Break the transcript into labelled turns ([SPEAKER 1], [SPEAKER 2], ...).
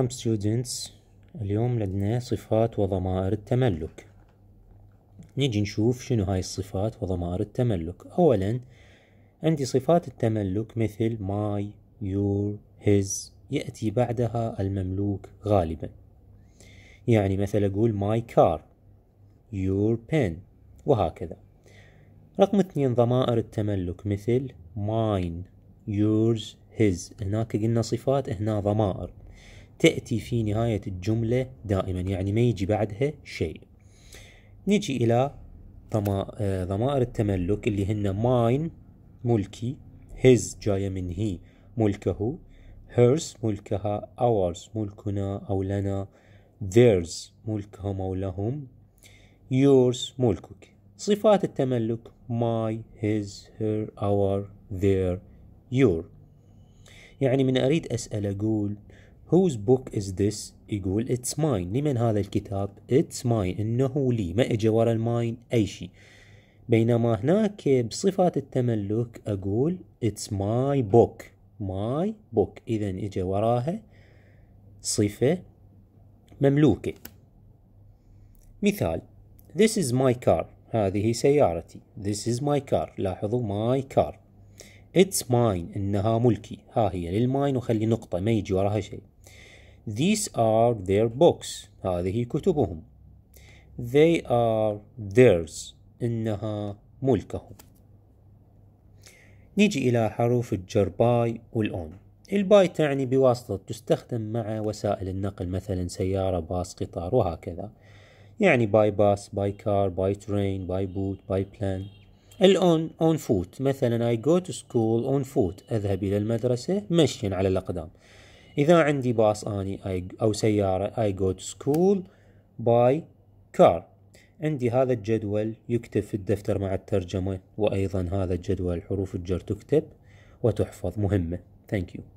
[SPEAKER 1] Welcome students اليوم لدنا صفات وضمائر التملك نجي نشوف شنو هاي الصفات وضمائر التملك أولا عندي صفات التملك مثل my, your, his يأتي بعدها المملوك غالبا يعني مثلا أقول my car your pen وهكذا رقم اثنين ضمائر التملك مثل mine yours his هناك قلنا صفات هنا ضمائر تأتي في نهاية الجملة دائما يعني ما يجي بعدها شيء نجي إلى آه، ضمائر التملك اللي هن ماين ملكي his جاية من هي ملكه hers ملكها ours ملكنا أو لنا theirs ملكهم أو لهم yours ملكك صفات التملك my his her our their your يعني من أريد أسأل أقول Whose book is this يقول it's mine لمن هذا الكتاب it's mine إنه لي ما إجا ورا الماين أي شيء بينما هناك بصفات التملك أقول it's my book my book إذا إجا وراها صفة مملوكة مثال This is my car هذه سيارتي This is my car لاحظوا my car It's mine إنها ملكي ها هي للماين وخلي نقطة ما يجي وراها شيء These are their books هذه كتبهم They are theirs إنها ملكهم نيجي إلى حروف الجر باي والأون الباي تعني بواسطة تستخدم مع وسائل النقل مثلا سيارة باص قطار وهكذا يعني باي باس باي كار باي ترين باي بوت باي بلان الأون أون فوت مثلا I go to school on foot أذهب إلى المدرسة مشيا على الأقدام إذا عندي باص أني أو سيارة I go to school by car عندي هذا الجدول يكتب في الدفتر مع الترجمة وأيضا هذا الجدول حروف الجر تكتب وتحفظ مهمة Thank you